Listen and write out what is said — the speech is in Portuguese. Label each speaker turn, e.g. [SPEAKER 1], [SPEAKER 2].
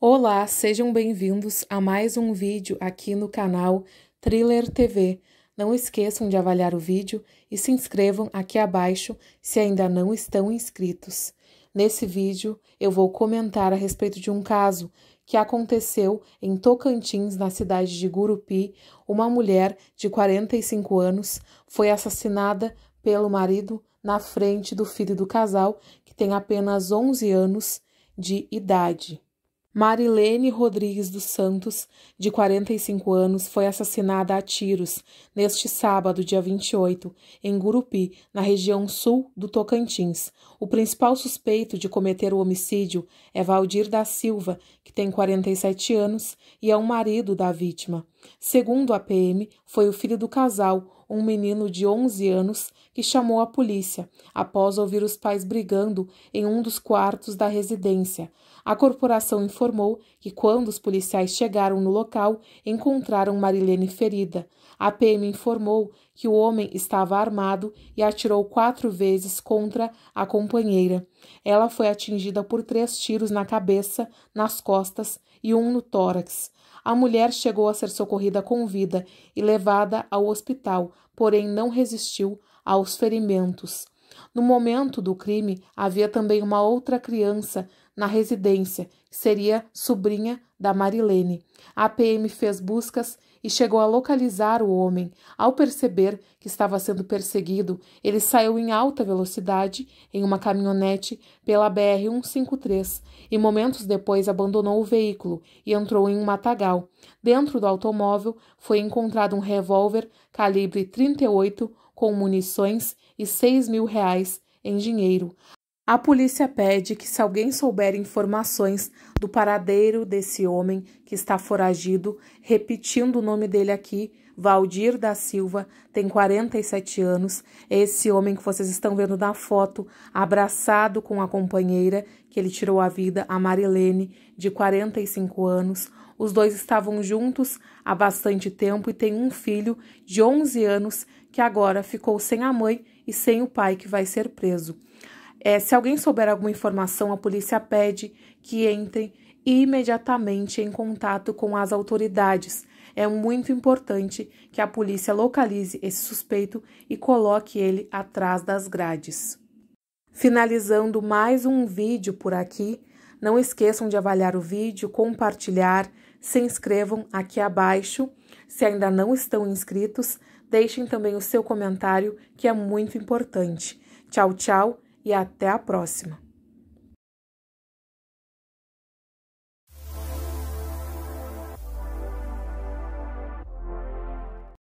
[SPEAKER 1] Olá, sejam bem-vindos a mais um vídeo aqui no canal Thriller TV. Não esqueçam de avaliar o vídeo e se inscrevam aqui abaixo se ainda não estão inscritos. Nesse vídeo eu vou comentar a respeito de um caso que aconteceu em Tocantins, na cidade de Gurupi. Uma mulher de 45 anos foi assassinada pelo marido na frente do filho do casal, que tem apenas 11 anos de idade. Marilene Rodrigues dos Santos, de 45 anos, foi assassinada a tiros neste sábado, dia 28, em Gurupi, na região sul do Tocantins. O principal suspeito de cometer o homicídio é Valdir da Silva, que tem 47 anos e é o marido da vítima. Segundo a PM, foi o filho do casal, um menino de 11 anos que chamou a polícia após ouvir os pais brigando em um dos quartos da residência. A corporação informou que, quando os policiais chegaram no local, encontraram Marilene ferida. A PM informou que o homem estava armado e atirou quatro vezes contra a companheira. Ela foi atingida por três tiros na cabeça, nas costas e um no tórax. A mulher chegou a ser socorrida com vida e levada ao hospital, porém não resistiu aos ferimentos. No momento do crime, havia também uma outra criança na residência, que seria sobrinha da Marilene. A PM fez buscas e chegou a localizar o homem. Ao perceber que estava sendo perseguido, ele saiu em alta velocidade em uma caminhonete pela BR-153 e momentos depois abandonou o veículo e entrou em um matagal. Dentro do automóvel foi encontrado um revólver calibre 38 com munições e seis mil reais em dinheiro. A polícia pede que, se alguém souber informações do paradeiro desse homem que está foragido, repetindo o nome dele aqui, Valdir da Silva, tem 47 anos. Esse homem que vocês estão vendo na foto, abraçado com a companheira que ele tirou a vida, a Marilene, de 45 anos. Os dois estavam juntos há bastante tempo e têm um filho de 11 anos que agora ficou sem a mãe e sem o pai que vai ser preso. É, se alguém souber alguma informação, a polícia pede que entrem imediatamente em contato com as autoridades. É muito importante que a polícia localize esse suspeito e coloque ele atrás das grades. Finalizando mais um vídeo por aqui, não esqueçam de avaliar o vídeo, compartilhar, se inscrevam aqui abaixo. Se ainda não estão inscritos, deixem também o seu comentário, que é muito importante. Tchau, tchau e até a próxima!